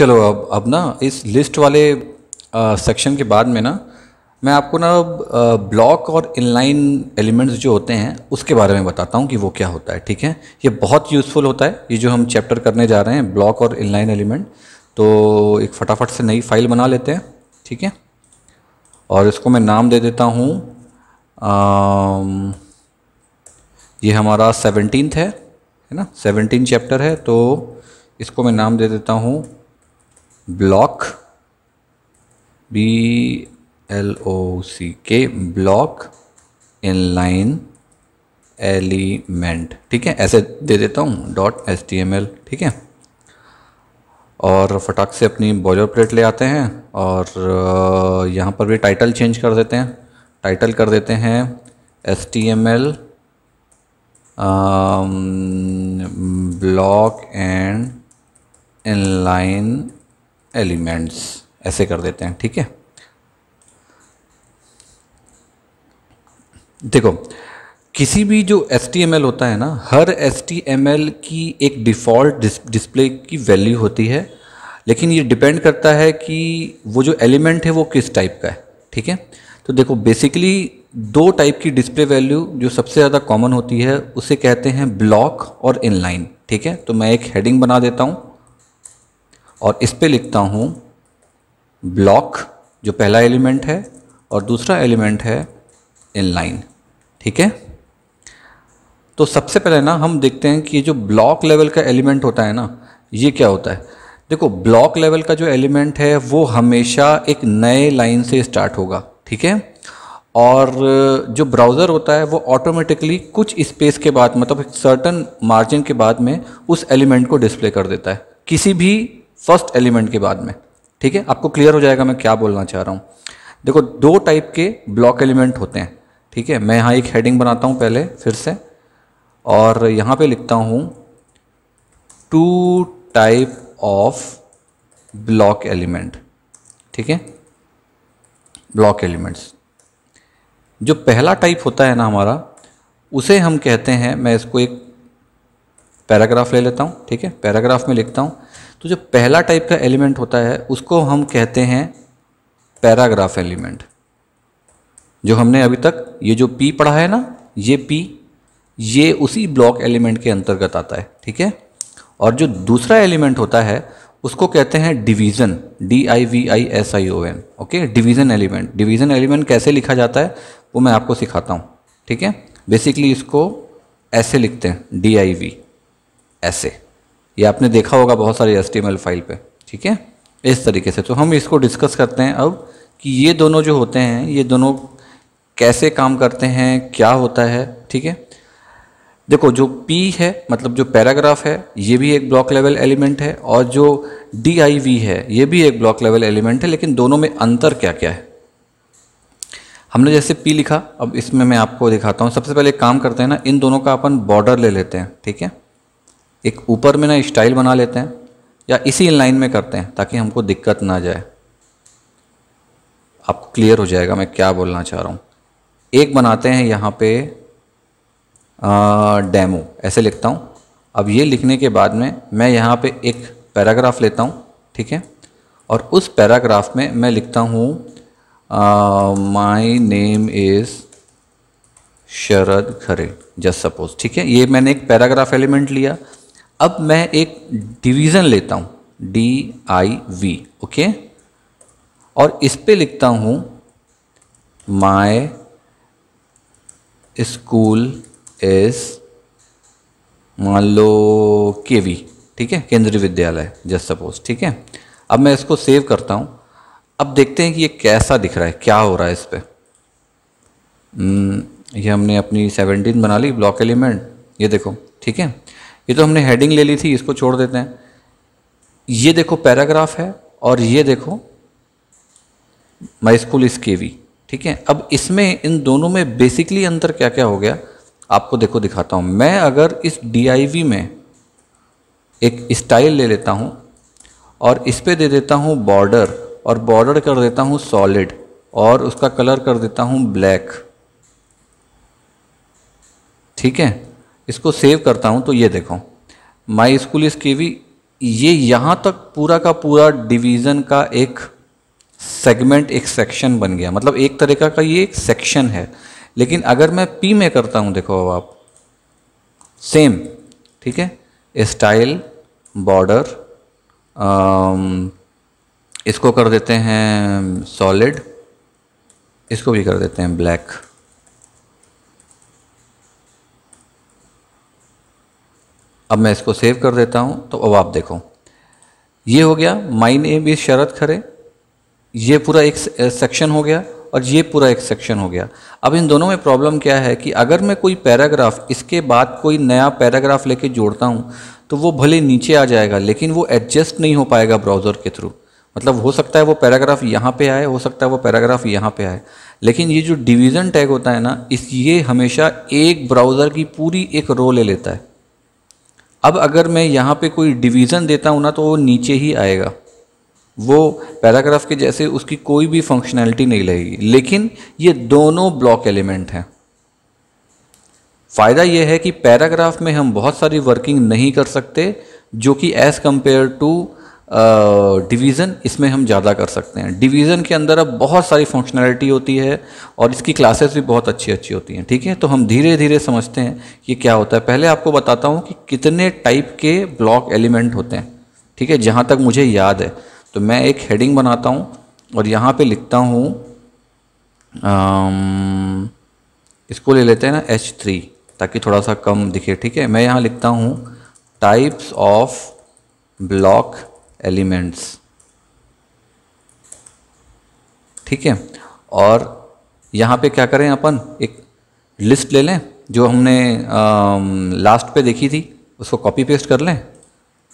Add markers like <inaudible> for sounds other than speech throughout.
चलो अब अब ना इस लिस्ट वाले सेक्शन के बाद में ना मैं आपको ना ब्लॉक और इनलाइन एलिमेंट्स जो होते हैं उसके बारे में बताता हूँ कि वो क्या होता है ठीक है ये बहुत यूज़फुल होता है ये जो हम चैप्टर करने जा रहे हैं ब्लॉक और इनलाइन एलिमेंट तो एक फटाफट से नई फाइल बना लेते हैं ठीक है और इसको मैं नाम दे देता हूँ ये हमारा सेवनटीन है है ना सेवनटीन चैप्टर है तो इसको मैं नाम दे देता हूँ block B L O C K block line element ठीक है ऐसे दे देता हूँ dot S T M L ठीक है और फटाक से अपनी बॉयलर प्लेट ले आते हैं और यहाँ पर भी टाइटल चेंज कर देते हैं टाइटल कर देते हैं S T M L block and inline elements ऐसे कर देते हैं ठीक है देखो किसी भी जो एस होता है ना हर एस की एक डिफ़ॉल्ट डिस्प्ले की वैल्यू होती है लेकिन ये डिपेंड करता है कि वो जो एलिमेंट है वो किस टाइप का है ठीक है तो देखो बेसिकली दो टाइप की डिस्प्ले वैल्यू जो सबसे ज़्यादा कॉमन होती है उसे कहते हैं ब्लॉक और इनलाइन ठीक है तो मैं एक हेडिंग बना देता हूँ और इस पर लिखता हूँ ब्लॉक जो पहला एलिमेंट है और दूसरा एलिमेंट है इनलाइन ठीक है तो सबसे पहले ना हम देखते हैं कि ये जो ब्लॉक लेवल का एलिमेंट होता है ना ये क्या होता है देखो ब्लॉक लेवल का जो एलिमेंट है वो हमेशा एक नए लाइन से स्टार्ट होगा ठीक है और जो ब्राउज़र होता है वो ऑटोमेटिकली कुछ स्पेस के बाद मतलब एक सर्टन मार्जिन के बाद में उस एलिमेंट को डिस्प्ले कर देता है किसी भी फर्स्ट एलिमेंट के बाद में ठीक है आपको क्लियर हो जाएगा मैं क्या बोलना चाह रहा हूँ देखो दो टाइप के ब्लॉक एलिमेंट होते हैं ठीक है मैं यहाँ एक हेडिंग बनाता हूँ पहले फिर से और यहाँ पे लिखता हूँ two type of block element ठीक है ब्लॉक एलिमेंट्स जो पहला टाइप होता है ना हमारा उसे हम कहते हैं मैं इसको एक पैराग्राफ ले लेता हूँ ठीक है पैराग्राफ में लिखता हूँ तो जो पहला टाइप का एलिमेंट होता है उसको हम कहते हैं पैराग्राफ एलिमेंट जो हमने अभी तक ये जो पी पढ़ा है ना ये पी ये उसी ब्लॉक एलिमेंट के अंतर्गत आता है ठीक है और जो दूसरा एलिमेंट होता है उसको कहते हैं division D I V I S I O N okay division element division element कैसे लिखा जाता है वो मैं आपको सिखाता हूँ ठीक है बेसिकली इसको ऐसे लिखते हैं डी आई वी ऐसे ये आपने देखा होगा बहुत सारे एस फाइल पे ठीक है इस तरीके से तो हम इसको डिस्कस करते हैं अब कि ये दोनों जो होते हैं ये दोनों कैसे काम करते हैं क्या होता है ठीक है देखो जो P है मतलब जो पैराग्राफ है ये भी एक ब्लॉक लेवल एलिमेंट है और जो डी है ये भी एक ब्लॉक लेवल एलिमेंट है लेकिन दोनों में अंतर क्या क्या है हमने जैसे P लिखा अब इसमें मैं आपको दिखाता हूँ सबसे पहले काम करते हैं ना इन दोनों का अपन बॉर्डर ले लेते हैं ठीक है एक ऊपर में ना स्टाइल बना लेते हैं या इसी लाइन में करते हैं ताकि हमको दिक्कत ना जाए आपको क्लियर हो जाएगा मैं क्या बोलना चाह रहा हूँ एक बनाते हैं यहाँ पे डेमो ऐसे लिखता हूँ अब ये लिखने के बाद में मैं यहाँ पे एक पैराग्राफ लेता हूँ ठीक है और उस पैराग्राफ में मैं लिखता हूँ my name is Sharad Khare just suppose ठीक है ये मैंने एक पैराग्राफ एलिमेंट लिया अब मैं एक डिवीज़न लेता हूँ डी आई वी ओके और इस पे लिखता हूँ माय स्कूल इज मान लो के वी ठीक है केंद्रीय विद्यालय जस्ट सपोज ठीक है अब मैं इसको सेव करता हूँ अब देखते हैं कि ये कैसा दिख रहा है क्या हो रहा है इस पर हम्म, ये हमने अपनी सेवनटीन बना ली ब्लॉक एलिमेंट ये देखो ठीक है ये तो हमने हेडिंग ले ली थी इसको छोड़ देते हैं ये देखो पैराग्राफ है और ये देखो माई स्कूल इस वी ठीक है अब इसमें इन दोनों में बेसिकली अंतर क्या क्या हो गया आपको देखो दिखाता हूँ मैं अगर इस डी में एक स्टाइल ले लेता हूँ और इस पर दे देता हूँ बॉर्डर और बॉर्डर कर देता हूँ सॉलिड और उसका कलर कर देता हूँ ब्लैक ठीक है इसको सेव करता हूँ तो ये देखो माई स्कूल इस वी ये यहाँ तक पूरा का पूरा डिवीज़न का एक सेगमेंट एक सेक्शन बन गया मतलब एक तरीका का ये एक सेक्शन है लेकिन अगर मैं पी में करता हूँ देखो अब आप सेम ठीक है स्टाइल बॉर्डर um, इसको कर देते हैं सॉलिड इसको भी कर देते हैं ब्लैक अब मैं इसको सेव कर देता हूँ तो अब आप देखो ये हो गया माई नेम इज़ शरद खरे ये पूरा एक सेक्शन हो गया और ये पूरा एक सेक्शन हो गया अब इन दोनों में प्रॉब्लम क्या है कि अगर मैं कोई पैराग्राफ इसके बाद कोई नया पैराग्राफ लेके जोड़ता हूँ तो वो भले नीचे आ जाएगा लेकिन वो एडजस्ट नहीं हो पाएगा ब्राउज़र के थ्रू मतलब हो सकता है वो पैराग्राफ यहाँ पे आए हो सकता है वो पैराग्राफ यहाँ पे आए लेकिन ये जो डिवीज़न टैग होता है ना इस ये हमेशा एक ब्राउज़र की पूरी एक रो ले लेता है अब अगर मैं यहाँ पे कोई डिवीज़न देता हूँ ना तो वो नीचे ही आएगा वो पैराग्राफ के जैसे उसकी कोई भी फंक्शनैलिटी नहीं लगेगी लेकिन ये दोनों ब्लॉक एलिमेंट हैं फ़ायदा यह है कि पैराग्राफ में हम बहुत सारी वर्किंग नहीं कर सकते जो कि एज़ कम्पेयर टू डिवीज़न इसमें हम ज़्यादा कर सकते हैं डिवीज़न के अंदर अब बहुत सारी फंक्शनैलिटी होती है और इसकी क्लासेस भी बहुत अच्छी अच्छी होती हैं ठीक है तो हम धीरे धीरे समझते हैं कि क्या होता है पहले आपको बताता हूँ कि कितने टाइप के ब्लॉक एलिमेंट होते हैं ठीक है जहाँ तक मुझे याद है तो मैं एक हेडिंग बनाता हूँ और यहाँ पर लिखता हूँ इसको ले लेते हैं ना एच थ्री ताकि थोड़ा सा कम दिखे ठीक है मैं यहाँ लिखता हूँ टाइप्स ऑफ ब्लॉक एलिमेंट्स ठीक है और यहाँ पे क्या करें अपन एक लिस्ट ले लें जो हमने लास्ट पे देखी थी उसको कॉपी पेस्ट कर लें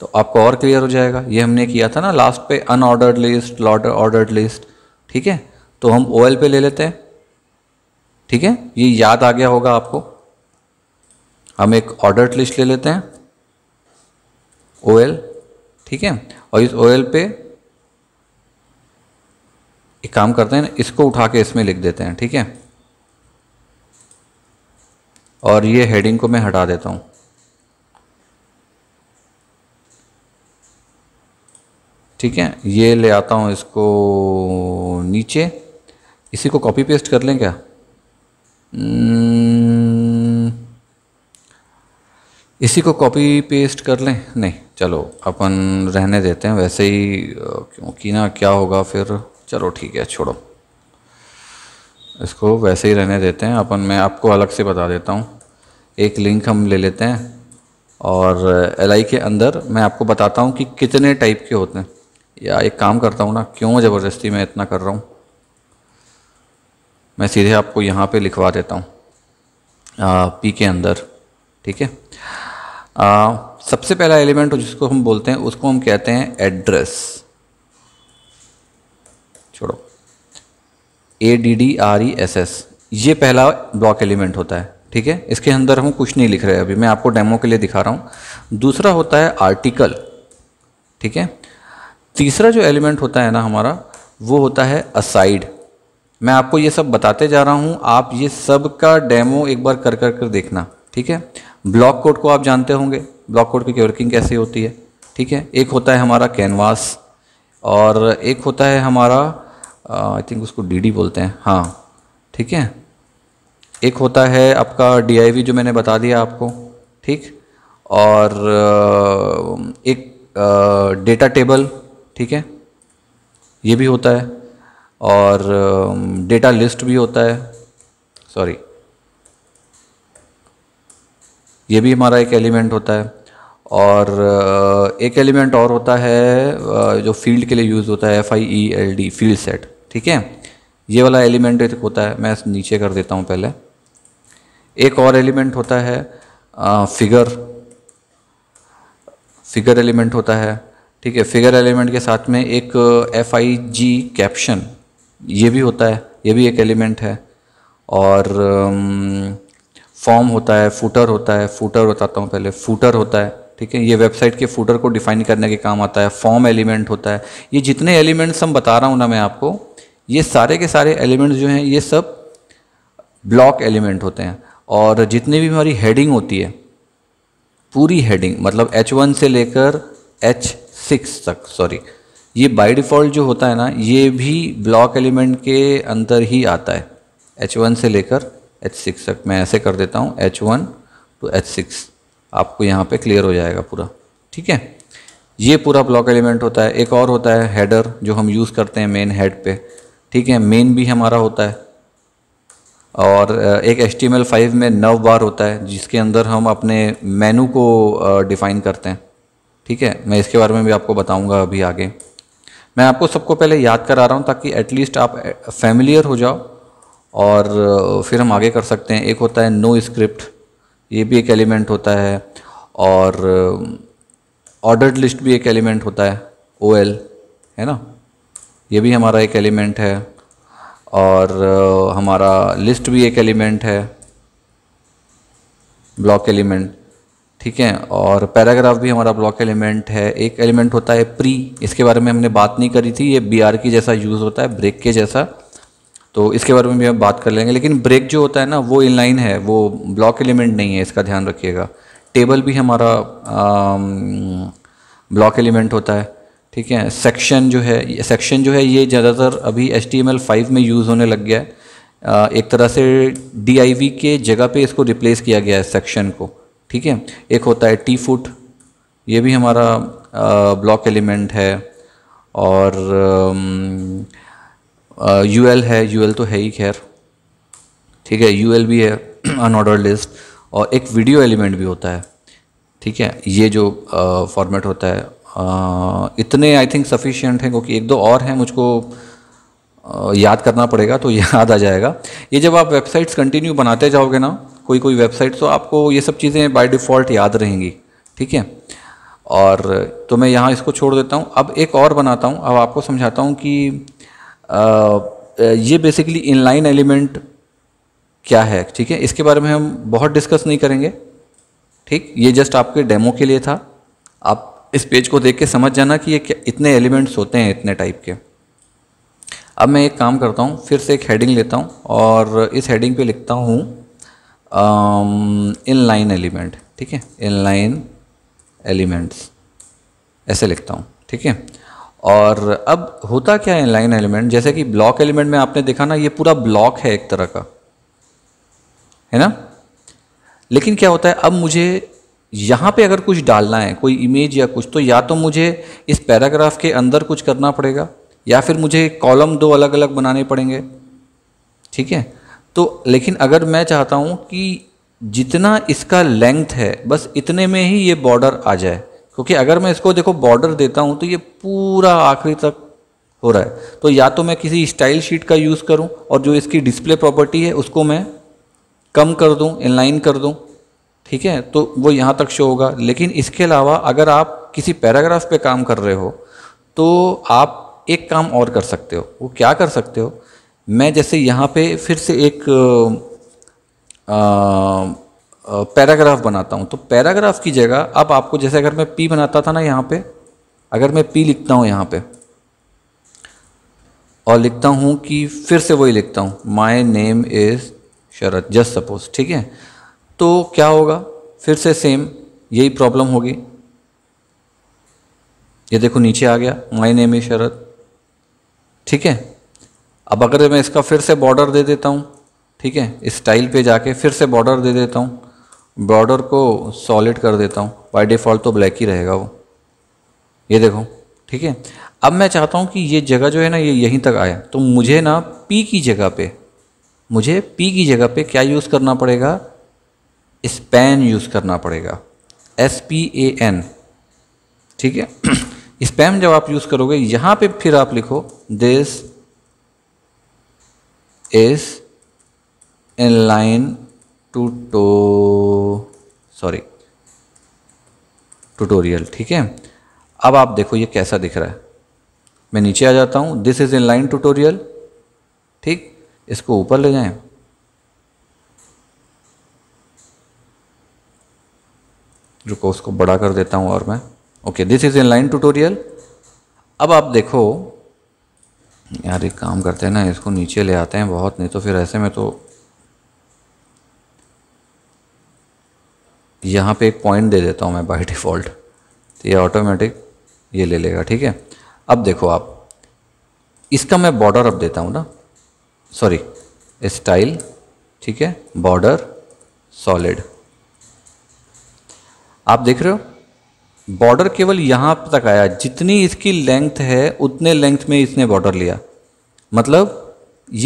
तो आपको और क्लियर हो जाएगा ये हमने किया था ना लास्ट पे अनऑर्डर्ड लिस्ट ऑर्डर्ड लिस्ट ठीक है तो हम ओएल पे ले लेते हैं ठीक है ये याद आ गया होगा आपको हम एक ऑर्डर्ड लिस्ट ले लेते हैं ओएल ठीक है और इस ऑयल पे एक काम करते हैं ना इसको उठा के इसमें लिख देते हैं ठीक है और ये हेडिंग को मैं हटा देता हूँ ठीक है ये ले आता हूँ इसको नीचे इसी को कॉपी पेस्ट कर लें क्या hmm. इसी को कॉपी पेस्ट कर लें नहीं चलो अपन रहने देते हैं वैसे ही क्योंकि ना क्या होगा फिर चलो ठीक है छोड़ो इसको वैसे ही रहने देते हैं अपन मैं आपको अलग से बता देता हूँ एक लिंक हम ले लेते हैं और एल के अंदर मैं आपको बताता हूँ कि कितने टाइप के होते हैं या एक काम करता हूँ ना क्यों ज़बरदस्ती मैं इतना कर रहा हूँ मैं सीधे आपको यहाँ पे लिखवा देता हूँ पी के अंदर ठीक है आ, सबसे पहला एलिमेंट जिसको हम बोलते हैं उसको हम कहते हैं एड्रेस छोड़ो A D D R E S S ये पहला ब्लॉक एलिमेंट होता है ठीक है इसके अंदर हम कुछ नहीं लिख रहे अभी मैं आपको डेमो के लिए दिखा रहा हूँ दूसरा होता है आर्टिकल ठीक है तीसरा जो एलिमेंट होता है ना हमारा वो होता है असाइड मैं आपको ये सब बताते जा रहा हूँ आप ये सब का डेमो एक बार कर कर कर देखना ठीक है ब्लॉक कोड को आप जानते होंगे ब्लॉक कोड की वर्किंग कैसे होती है ठीक है एक होता है हमारा कैनवास और एक होता है हमारा आई थिंक उसको डीडी बोलते हैं हाँ ठीक है एक होता है आपका डीआईवी जो मैंने बता दिया आपको ठीक और एक डेटा टेबल ठीक है ये भी होता है और डेटा लिस्ट भी होता है सॉरी ये भी हमारा एक एलिमेंट होता है और एक एलिमेंट और होता है जो फील्ड के लिए यूज़ होता है F I E L D field set ठीक है ये वाला एलिमेंट एक होता है मैं नीचे कर देता हूँ पहले एक और एलिमेंट होता है फिगर फिगर एलिमेंट होता है ठीक है फिगर एलिमेंट के साथ में एक एफ आई जी कैप्शन ये भी होता है ये भी एक एलिमेंट है और फॉर्म होता है फूटर होता है फूटर बताता हूँ पहले फूटर होता है ठीक है ये वेबसाइट के फूटर को डिफाइन करने के काम आता है फॉर्म एलिमेंट होता है ये जितने एलिमेंट्स हम बता रहा हूँ ना मैं आपको ये सारे के सारे एलिमेंट्स जो हैं ये सब ब्लॉक एलिमेंट होते हैं और जितनी भी हमारी हेडिंग होती है पूरी हेडिंग मतलब H1 से लेकर H6 तक सॉरी ये बाय डिफ़ॉल्ट जो होता है ना ये भी ब्लॉक एलिमेंट के अंदर ही आता है H1 से लेकर एच सिक्स तक मैं ऐसे कर देता हूँ H one to H six आपको यहाँ पे क्लियर हो जाएगा पूरा ठीक है ये पूरा ब्लॉक एलिमेंट होता है एक और होता है हेडर जो हम यूज़ करते हैं मेन हेड पे ठीक है मेन भी हमारा होता है और एक एच टी फाइव में नव बार होता है जिसके अंदर हम अपने मेनू को डिफ़ाइन करते हैं ठीक है मैं इसके बारे में भी आपको बताऊँगा अभी आगे मैं आपको सबको पहले याद करा रहा हूँ ताकि एटलीस्ट आप फैमिलियर हो जाओ और फिर हम आगे कर सकते हैं एक होता है नो स्क्रिप्ट ये भी एक एलिमेंट होता है और ऑर्डर्ड लिस्ट भी एक एलिमेंट होता है ओ है ना ये भी हमारा एक एलिमेंट है और हमारा लिस्ट भी एक एलिमेंट है ब्लॉक एलिमेंट ठीक है और पैराग्राफ भी हमारा ब्लॉक एलिमेंट है एक एलिमेंट होता है प्री इसके बारे में हमने बात नहीं करी थी ये बी की जैसा यूज़ होता है ब्रेक के जैसा तो इसके बारे में भी हम बात कर लेंगे लेकिन ब्रेक जो होता है ना वो इनलाइन है वो ब्लॉक एलिमेंट नहीं है इसका ध्यान रखिएगा टेबल भी हमारा ब्लॉक एलिमेंट होता है ठीक है सेक्शन जो है सेक्शन जो है ये ज़्यादातर अभी एच टी में यूज़ होने लग गया है एक तरह से डी के जगह पे इसको रिप्लेस किया गया है सेक्शन को ठीक है एक होता है टी फुट ये भी हमारा ब्लॉक एलिमेंट है और आ, यू uh, एल है यू एल तो है ही खैर ठीक है यू एल भी है अनऑर्डर <clears throat> लिस्ट और एक वीडियो एलिमेंट भी होता है ठीक है ये जो फॉर्मेट uh, होता है uh, इतने आई थिंक सफिशियंट हैं क्योंकि एक दो और हैं मुझको uh, याद करना पड़ेगा तो <laughs> याद आ जाएगा ये जब आप वेबसाइट्स कंटिन्यू बनाते जाओगे ना कोई कोई वेबसाइट तो आपको ये सब चीज़ें बाय डिफ़ॉल्ट याद रहेंगी ठीक है और तो मैं यहाँ इसको छोड़ देता हूँ अब एक और बनाता हूँ अब आपको समझाता हूँ कि ये बेसिकली इनलाइन एलिमेंट क्या है ठीक है इसके बारे में हम बहुत डिस्कस नहीं करेंगे ठीक ये जस्ट आपके डेमो के लिए था आप इस पेज को देख के समझ जाना कि ये क्या इतने एलिमेंट्स होते हैं इतने टाइप के अब मैं एक काम करता हूँ फिर से एक हेडिंग लेता हूँ और इस हेडिंग पे लिखता हूँ इन लाइन एलिमेंट ठीक है इन लाइन एलिमेंट्स ऐसे लिखता हूँ ठीक है और अब होता क्या है लाइन एलिमेंट जैसे कि ब्लॉक एलिमेंट में आपने देखा ना ये पूरा ब्लॉक है एक तरह का है ना लेकिन क्या होता है अब मुझे यहाँ पे अगर कुछ डालना है कोई इमेज या कुछ तो या तो मुझे इस पैराग्राफ के अंदर कुछ करना पड़ेगा या फिर मुझे कॉलम दो अलग अलग बनाने पड़ेंगे ठीक है तो लेकिन अगर मैं चाहता हूँ कि जितना इसका लेंथ है बस इतने में ही ये बॉर्डर आ जाए क्योंकि अगर मैं इसको देखो बॉर्डर देता हूँ तो ये पूरा आखिरी तक हो रहा है तो या तो मैं किसी स्टाइल शीट का यूज़ करूँ और जो इसकी डिस्प्ले प्रॉपर्टी है उसको मैं कम कर दूँ इनलाइन कर दूँ ठीक है तो वो यहाँ तक शो होगा लेकिन इसके अलावा अगर आप किसी पैराग्राफ पे काम कर रहे हो तो आप एक काम और कर सकते हो वो क्या कर सकते हो मैं जैसे यहाँ पे फिर से एक आ, पैराग्राफ बनाता हूँ तो पैराग्राफ की जगह अब आपको जैसे अगर मैं पी बनाता था ना यहाँ पे अगर मैं पी लिखता हूँ यहाँ पे और लिखता हूँ कि फिर से वही लिखता हूँ my name is Sharad just suppose ठीक है तो क्या होगा फिर से सेम यही प्रॉब्लम होगी ये देखो नीचे आ गया माई नेम इज़ शरद ठीक है अब अगर मैं इसका फिर से बॉर्डर दे देता हूँ ठीक है स्टाइल पे जाके फिर से बॉर्डर दे देता हूँ बॉर्डर को सॉलिड कर देता हूँ बाई डिफ़ॉल्ट तो ब्लैक ही रहेगा वो ये देखो ठीक है अब मैं चाहता हूँ कि ये जगह जो है ना ये यहीं तक आए तो मुझे ना पी की जगह पे मुझे पी की जगह पे क्या यूज़ करना पड़ेगा स्पैन यूज़ करना पड़ेगा एस पी ए एन ठीक है स्पैम <clears throat> जब आप यूज़ करोगे यहाँ पे फिर आप लिखो दिस इज़ इन लाइन टूटो सॉरी ट्यूटोरियल ठीक है अब आप देखो ये कैसा दिख रहा है मैं नीचे आ जाता हूँ this is inline tutorial ठीक इसको ऊपर ले जाएं रुको उसको बड़ा कर देता हूँ और मैं okay this is inline tutorial अब आप देखो यार एक काम करते हैं ना इसको नीचे ले आते हैं बहुत नहीं तो फिर ऐसे में तो यहाँ पे एक पॉइंट दे देता हूँ मैं बाई डिफ़ॉल्ट तो ये ऑटोमेटिक ये ले लेगा ठीक है अब देखो आप इसका मैं बॉर्डर अब देता हूँ ना सॉरी स्टाइल ठीक है बॉर्डर सॉलिड आप देख रहे हो बॉर्डर केवल यहाँ तक आया जितनी इसकी लेंथ है उतने लेंथ में इसने बॉर्डर लिया मतलब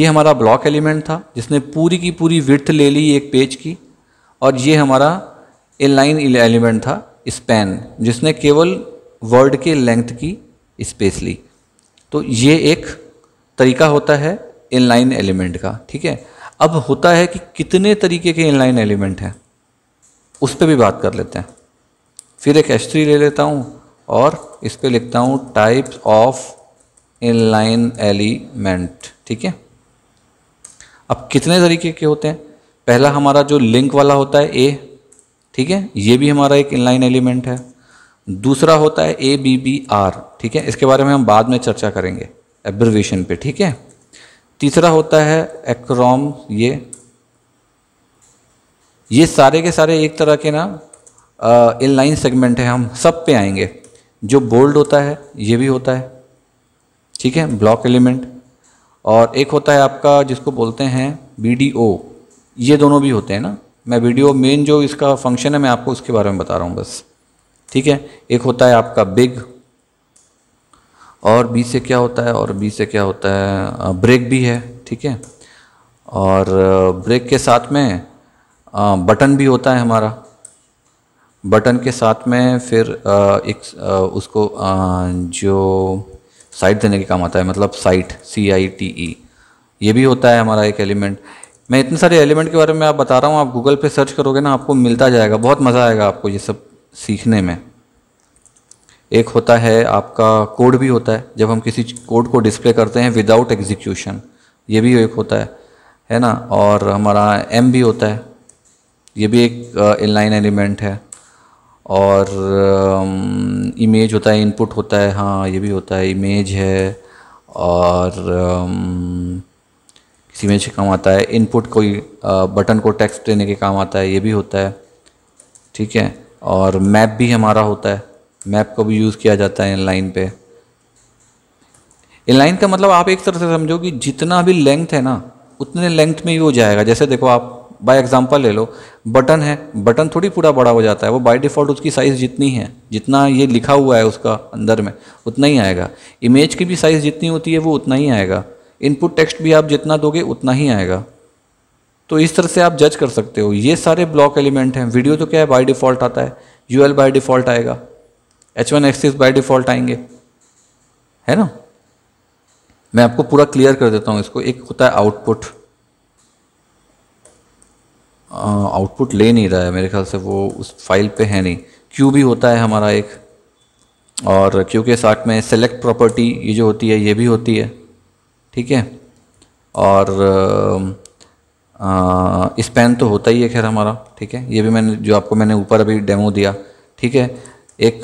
ये हमारा ब्लॉक एलिमेंट था जिसने पूरी की पूरी विर्थ ले ली एक पेज की और ये हमारा ए लाइन एलिमेंट था स्पैन जिसने केवल वर्ड के लेंथ की स्पेस ली तो ये एक तरीका होता है इनलाइन एलिमेंट का ठीक है अब होता है कि कितने तरीके के इनलाइन एलिमेंट हैं उस पर भी बात कर लेते हैं फिर एक एच ले लेता हूँ और इस पर लिखता हूँ टाइप्स ऑफ इनलाइन एलिमेंट ठीक है अब कितने तरीके के होते हैं पहला हमारा जो लिंक वाला होता है ए ठीक है ये भी हमारा एक इनलाइन एलिमेंट है दूसरा होता है ए बी बी आर ठीक है इसके बारे में हम बाद में चर्चा करेंगे एब्रिवेशन पे ठीक है तीसरा होता है एक्रोम ये ये सारे के सारे एक तरह के ना इनलाइन सेगमेंट है हम सब पे आएंगे जो बोल्ड होता है ये भी होता है ठीक है ब्लॉक एलिमेंट और एक होता है आपका जिसको बोलते हैं बी डी ओ ये दोनों भी होते हैं ना मैं वीडियो मेन जो इसका फंक्शन है मैं आपको उसके बारे में बता रहा हूँ बस ठीक है एक होता है आपका बिग और बी से क्या होता है और बी से क्या होता है ब्रेक भी है ठीक है और ब्रेक के साथ में बटन भी होता है हमारा बटन के साथ में फिर एक उसको जो साइट देने के काम आता है मतलब site C I T E ये भी होता है हमारा एक एलिमेंट मैं इतने सारे एलिमेंट के बारे में आप बता रहा हूँ आप गूगल पे सर्च करोगे ना आपको मिलता जाएगा बहुत मज़ा आएगा आपको ये सब सीखने में एक होता है आपका कोड भी होता है जब हम किसी कोड को डिस्प्ले करते हैं विदाउट एग्जीक्यूशन ये भी एक होता है है ना और हमारा एम भी होता है ये भी एक इनलाइन एलिमेंट है और इमेज होता है इनपुट होता है हाँ ये भी होता है इमेज है और सी में काम आता है इनपुट कोई बटन को टेक्स्ट देने के काम आता है ये भी होता है ठीक है और मैप भी हमारा होता है मैप को भी यूज़ किया जाता है इनलाइन पे इनलाइन का मतलब आप एक तरह से समझो कि जितना भी लेंथ है ना उतने लेंथ में ही हो जाएगा जैसे देखो आप बाय एग्जांपल ले लो बटन है बटन थोड़ी पूरा बड़ा हो जाता है वो बाय डिफ़ॉल्ट उसकी साइज़ जितनी है जितना ये लिखा हुआ है उसका अंदर में उतना ही आएगा इमेज की भी साइज़ जितनी होती है वो उतना ही आएगा इनपुट टेक्स्ट भी आप जितना दोगे उतना ही आएगा तो इस तरह से आप जज कर सकते हो ये सारे ब्लॉक एलिमेंट हैं वीडियो तो क्या है बाई डिफ़ॉल्ट आता है यू एल बाई डिफ़ॉल्ट आएगा एच वन एक्सिस बाई डिफ़ॉल्ट आएंगे है ना मैं आपको पूरा क्लियर कर देता हूँ इसको एक होता है आउटपुट आउटपुट ले नहीं रहा है मेरे ख्याल से वो उस फाइल पे है नहीं क्यू भी होता है हमारा एक और क्यू के साथ में सेलेक्ट प्रॉपर्टी ये जो होती है ये भी होती है ठीक है और स्पैन तो होता ही है खैर हमारा ठीक है ये भी मैंने जो आपको मैंने ऊपर अभी डेमो दिया ठीक है एक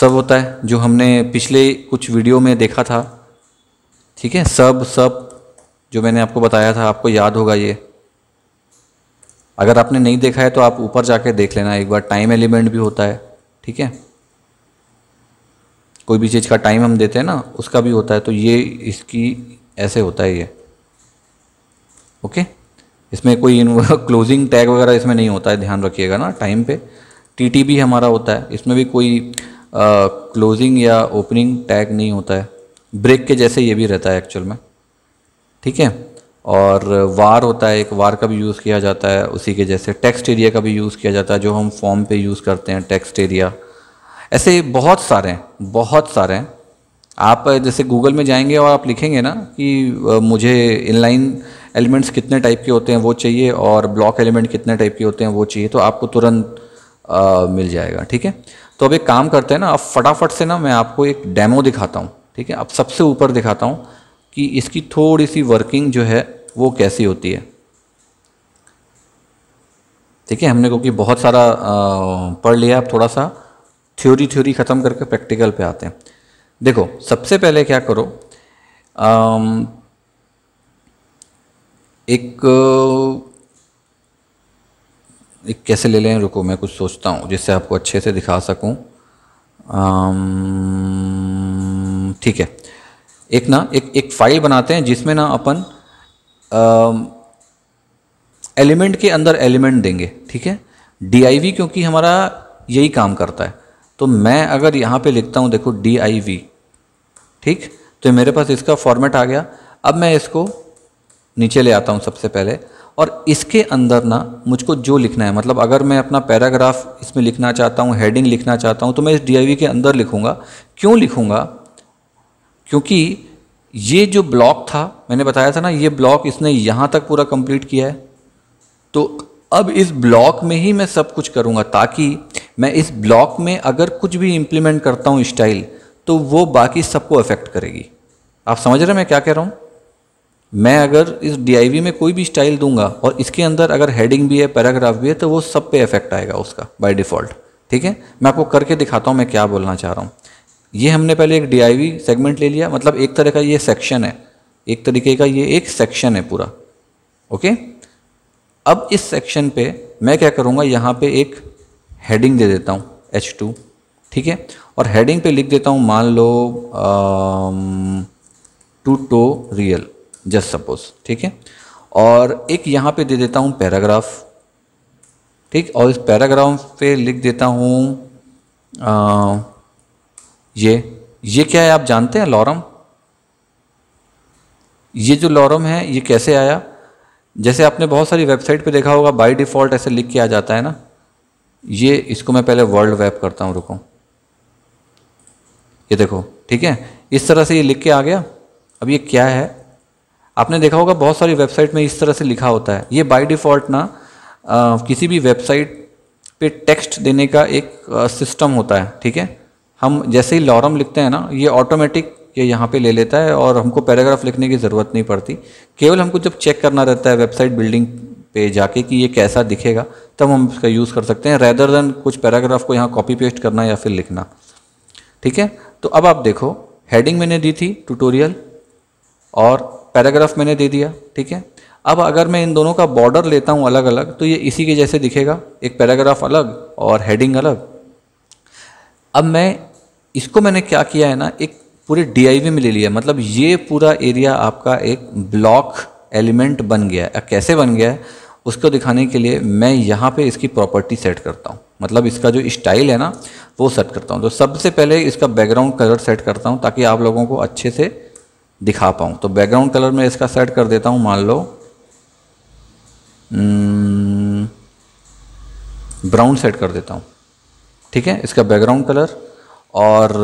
सब होता है जो हमने पिछले कुछ वीडियो में देखा था ठीक है सब सब जो मैंने आपको बताया था आपको याद होगा ये अगर आपने नहीं देखा है तो आप ऊपर जाके देख लेना एक बार टाइम एलिमेंट भी होता है ठीक है कोई भी चीज़ का टाइम हम देते हैं ना उसका भी होता है तो ये इसकी ऐसे होता है ये ओके इसमें कोई क्लोजिंग टैग <laughs> वगैरह इसमें नहीं होता है ध्यान रखिएगा ना टाइम पे टी भी हमारा होता है इसमें भी कोई क्लोजिंग या ओपनिंग टैग नहीं होता है ब्रेक के जैसे ये भी रहता है एक्चुअल में ठीक है और वार होता है एक वार का भी यूज़ किया जाता है उसी के जैसे टेक्स्ट एरिया का भी यूज़ किया जाता है जो हम फॉर्म पे यूज़ करते हैं टेक्स्ट एरिया ऐसे बहुत सारे हैं बहुत सारे हैं आप जैसे गूगल में जाएंगे और आप लिखेंगे ना कि मुझे इनलाइन एलिमेंट्स कितने टाइप के होते हैं वो चाहिए और ब्लॉक एलिमेंट कितने टाइप के होते हैं वो चाहिए तो आपको तुरंत मिल जाएगा ठीक है तो अब एक काम करते हैं ना अब फटाफट से ना मैं आपको एक डेमो दिखाता हूँ ठीक है अब सबसे ऊपर दिखाता हूँ कि इसकी थोड़ी सी वर्किंग जो है वो कैसी होती है ठीक है हमने क्योंकि बहुत सारा आ, पढ़ लिया अब थोड़ा सा थ्योरी थ्योरी ख़त्म करके प्रैक्टिकल पे आते हैं देखो सबसे पहले क्या करो आम, एक एक कैसे ले लें रुको मैं कुछ सोचता हूँ जिससे आपको अच्छे से दिखा सकूँ ठीक है एक ना एक एक फाइल बनाते हैं जिसमें ना अपन एलिमेंट के अंदर एलिमेंट देंगे ठीक है डी क्योंकि हमारा यही काम करता है तो मैं अगर यहाँ पे लिखता हूँ देखो डी आई वी ठीक तो मेरे पास इसका फॉर्मेट आ गया अब मैं इसको नीचे ले आता हूँ सबसे पहले और इसके अंदर ना मुझको जो लिखना है मतलब अगर मैं अपना पैराग्राफ इसमें लिखना चाहता हूँ हेडिंग लिखना चाहता हूँ तो मैं इस डी के अंदर लिखूँगा क्यों लिखूँगा क्योंकि ये जो ब्लॉक था मैंने बताया था ना ये ब्लॉक इसने यहाँ तक पूरा कंप्लीट किया है तो अब इस ब्लॉक में ही मैं सब कुछ करूँगा ताकि मैं इस ब्लॉक में अगर कुछ भी इम्प्लीमेंट करता हूँ स्टाइल तो वो बाकी सबको अफेक्ट करेगी आप समझ रहे हैं मैं क्या कह रहा हूँ मैं अगर इस डी में कोई भी स्टाइल दूंगा और इसके अंदर अगर हेडिंग भी है पैराग्राफ भी है तो वो सब पे इफेक्ट आएगा उसका बाय डिफ़ॉल्ट ठीक है मैं आपको करके दिखाता हूँ मैं क्या बोलना चाह रहा हूँ ये हमने पहले एक डी सेगमेंट ले लिया मतलब एक तरह का ये सेक्शन है एक तरीके का ये एक सेक्शन है पूरा ओके अब इस सेक्शन पर मैं क्या करूँगा यहाँ पर एक हेडिंग दे देता हूँ एच टू ठीक है और हेडिंग पे लिख देता हूँ मान लो tutorial just suppose ठीक है और एक यहाँ पे दे देता हूँ पैराग्राफ ठीक और इस पैराग्राफ पे लिख देता हूँ ये ये क्या है आप जानते हैं लॉरम ये जो लॉरम है ये कैसे आया जैसे आपने बहुत सारी वेबसाइट पे देखा होगा बाय डिफ़ॉल्ट ऐसे लिख के आ जाता है ना ये इसको मैं पहले वर्ल्ड वैप करता हूँ रुको ये देखो ठीक है इस तरह से ये लिख के आ गया अब ये क्या है आपने देखा होगा बहुत सारी वेबसाइट में इस तरह से लिखा होता है ये बाय डिफ़ॉल्ट ना आ, किसी भी वेबसाइट पे टेक्स्ट देने का एक सिस्टम होता है ठीक है हम जैसे ही लॉरम लिखते हैं ना ये ऑटोमेटिक ये यहाँ पे ले लेता है और हमको पैराग्राफ लिखने की ज़रूरत नहीं पड़ती केवल हमको जब चेक करना रहता है वेबसाइट बिल्डिंग पे जाके कि ये कैसा दिखेगा तब हम इसका यूज़ कर सकते हैं रेदर देन कुछ पैराग्राफ को यहाँ कॉपी पेस्ट करना या फिर लिखना ठीक है तो अब आप देखो हेडिंग मैंने दी थी ट्यूटोरियल और पैराग्राफ मैंने दे दिया ठीक है अब अगर मैं इन दोनों का बॉर्डर लेता हूँ अलग अलग तो ये इसी के जैसे दिखेगा एक पैराग्राफ अलग और हेडिंग अलग अब मैं इसको मैंने क्या किया है ना एक पूरे डी में ले लिया मतलब ये पूरा एरिया आपका एक ब्लॉक एलिमेंट बन गया है कैसे बन गया है उसको दिखाने के लिए मैं यहाँ पे इसकी प्रॉपर्टी सेट करता हूँ मतलब इसका जो स्टाइल है ना वो सेट करता हूँ तो सबसे पहले इसका बैकग्राउंड कलर सेट करता हूँ ताकि आप लोगों को अच्छे से दिखा पाऊँ तो बैकग्राउंड कलर मैं इसका सेट कर देता हूँ मान लो हम्म, ब्राउन सेट कर देता हूँ ठीक है इसका बैकग्राउंड कलर और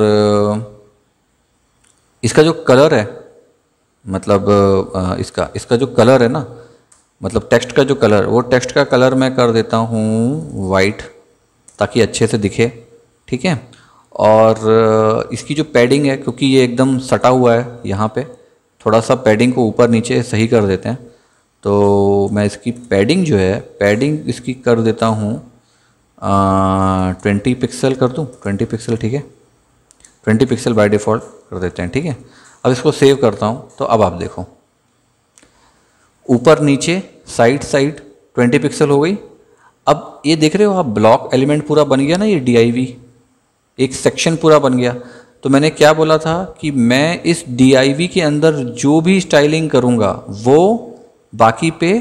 इसका जो कलर है मतलब इसका इसका जो कलर है ना मतलब टेक्स्ट का जो कलर वो टेक्स्ट का कलर मैं कर देता हूँ वाइट ताकि अच्छे से दिखे ठीक है और इसकी जो पैडिंग है क्योंकि ये एकदम सटा हुआ है यहाँ पे थोड़ा सा पैडिंग को ऊपर नीचे सही कर देते हैं तो मैं इसकी पैडिंग जो है पैडिंग इसकी कर देता हूँ ट्वेंटी पिक्सल कर दूँ ट्वेंटी पिक्सल ठीक है ट्वेंटी पिक्सल बाय डिफ़ॉल्ट कर देते हैं ठीक है अब इसको सेव करता हूँ तो अब आप देखो ऊपर नीचे साइड साइड 20 पिक्सल हो गई अब ये देख रहे हो आप ब्लॉक एलिमेंट पूरा बन गया ना ये डी एक सेक्शन पूरा बन गया तो मैंने क्या बोला था कि मैं इस डी के अंदर जो भी स्टाइलिंग करूँगा वो बाकी पे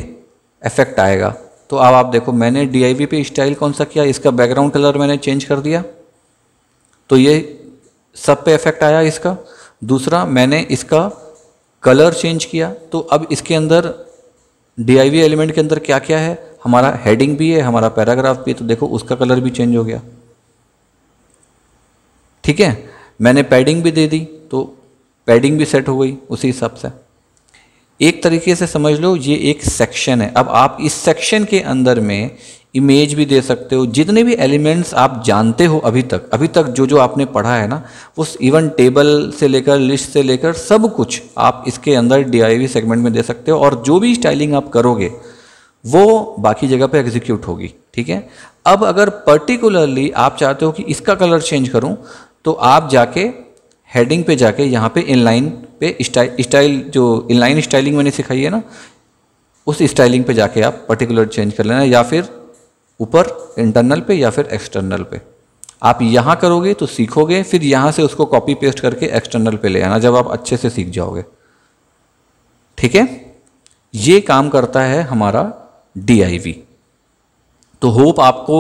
इफेक्ट आएगा तो अब आप देखो मैंने डी पे स्टाइल कौन सा किया इसका बैकग्राउंड कलर मैंने चेंज कर दिया तो ये सब पे इफेक्ट आया इसका दूसरा मैंने इसका कलर चेंज किया तो अब इसके अंदर डी एलिमेंट के अंदर क्या क्या है हमारा हेडिंग भी है हमारा पैराग्राफ भी है तो देखो उसका कलर भी चेंज हो गया ठीक है मैंने पैडिंग भी दे दी तो पैडिंग भी सेट हो गई उसी हिसाब से एक तरीके से समझ लो ये एक सेक्शन है अब आप इस सेक्शन के अंदर में इमेज भी दे सकते हो जितने भी एलिमेंट्स आप जानते हो अभी तक अभी तक जो जो आपने पढ़ा है ना उस इवन टेबल से लेकर लिस्ट से लेकर सब कुछ आप इसके अंदर डी सेगमेंट में दे सकते हो और जो भी स्टाइलिंग आप करोगे वो बाकी जगह पे एग्जीक्यूट होगी ठीक है अब अगर पर्टिकुलरली आप चाहते हो कि इसका कलर चेंज करूं तो आप जाके हेडिंग पे जाके यहाँ पे इनलाइन पे स्टाइल जो इनलाइन स्टाइलिंग मैंने सिखाई है ना उस स्टाइलिंग पे जाके आप पर्टिकुलर चेंज कर लेना या फिर ऊपर इंटरनल पे या फिर एक्सटर्नल पे आप यहाँ करोगे तो सीखोगे फिर यहाँ से उसको कॉपी पेस्ट करके एक्सटर्नल पे ले आना जब आप अच्छे से सीख जाओगे ठीक है ये काम करता है हमारा डी तो होप आपको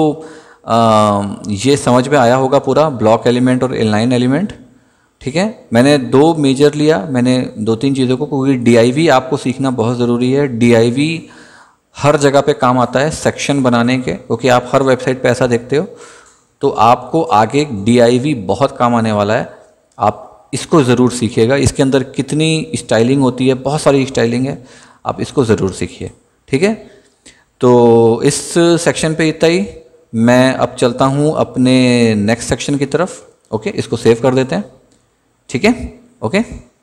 आ, ये समझ में आया होगा पूरा ब्लॉक एलिमेंट और इनलाइन एलिमेंट ठीक है मैंने दो मेजर लिया मैंने दो तीन चीज़ों को क्योंकि डी आपको सीखना बहुत ज़रूरी है डी हर जगह पे काम आता है सेक्शन बनाने के क्योंकि आप हर वेबसाइट पे ऐसा देखते हो तो आपको आगे डी बहुत काम आने वाला है आप इसको ज़रूर सीखिएगा इसके अंदर कितनी स्टाइलिंग होती है बहुत सारी स्टाइलिंग है आप इसको ज़रूर सीखिए ठीक है तो इस सेक्शन पे इतना ही मैं अब चलता हूँ अपने नेक्स्ट सेक्शन की तरफ ओके इसको सेव कर देते हैं ठीक है ओके